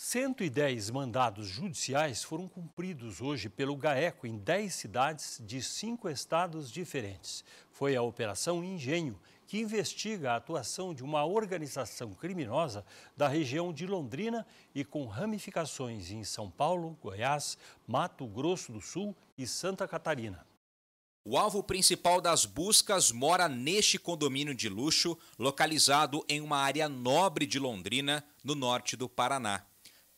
110 mandados judiciais foram cumpridos hoje pelo GAECO em 10 cidades de cinco estados diferentes. Foi a Operação Engenho, que investiga a atuação de uma organização criminosa da região de Londrina e com ramificações em São Paulo, Goiás, Mato Grosso do Sul e Santa Catarina. O alvo principal das buscas mora neste condomínio de luxo, localizado em uma área nobre de Londrina, no norte do Paraná.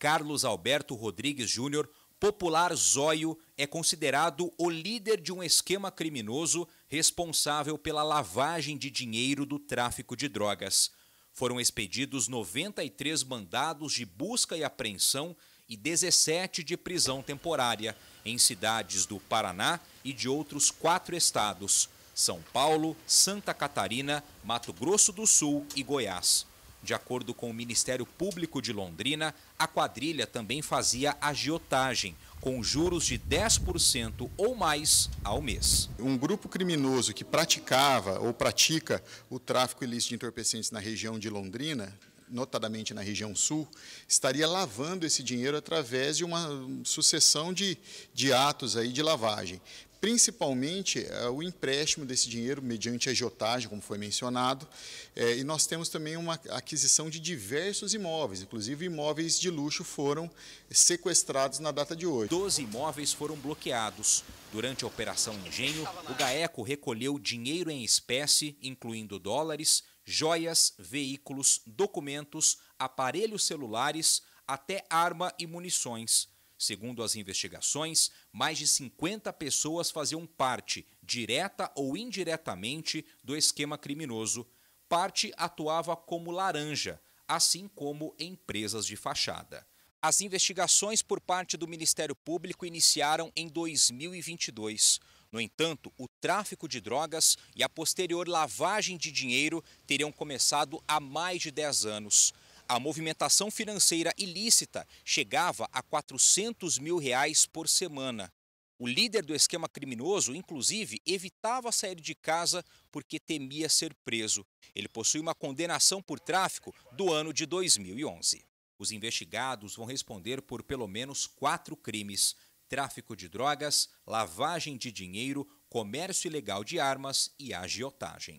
Carlos Alberto Rodrigues Júnior, popular Zóio, é considerado o líder de um esquema criminoso responsável pela lavagem de dinheiro do tráfico de drogas. Foram expedidos 93 mandados de busca e apreensão e 17 de prisão temporária em cidades do Paraná e de outros quatro estados: São Paulo, Santa Catarina, Mato Grosso do Sul e Goiás. De acordo com o Ministério Público de Londrina, a quadrilha também fazia agiotagem, com juros de 10% ou mais ao mês. Um grupo criminoso que praticava ou pratica o tráfico ilícito de entorpecentes na região de Londrina notadamente na região sul, estaria lavando esse dinheiro através de uma sucessão de, de atos aí de lavagem. Principalmente eh, o empréstimo desse dinheiro mediante agiotagem, como foi mencionado, é, e nós temos também uma aquisição de diversos imóveis, inclusive imóveis de luxo foram sequestrados na data de hoje. Doze imóveis foram bloqueados. Durante a Operação Engenho, o GAECO recolheu dinheiro em espécie, incluindo dólares, joias, veículos, documentos, aparelhos celulares, até arma e munições. Segundo as investigações, mais de 50 pessoas faziam parte, direta ou indiretamente, do esquema criminoso. Parte atuava como laranja, assim como empresas de fachada. As investigações por parte do Ministério Público iniciaram em 2022. No entanto, o tráfico de drogas e a posterior lavagem de dinheiro teriam começado há mais de 10 anos. A movimentação financeira ilícita chegava a 400 mil reais por semana. O líder do esquema criminoso, inclusive, evitava sair de casa porque temia ser preso. Ele possui uma condenação por tráfico do ano de 2011. Os investigados vão responder por pelo menos quatro crimes tráfico de drogas, lavagem de dinheiro, comércio ilegal de armas e agiotagem.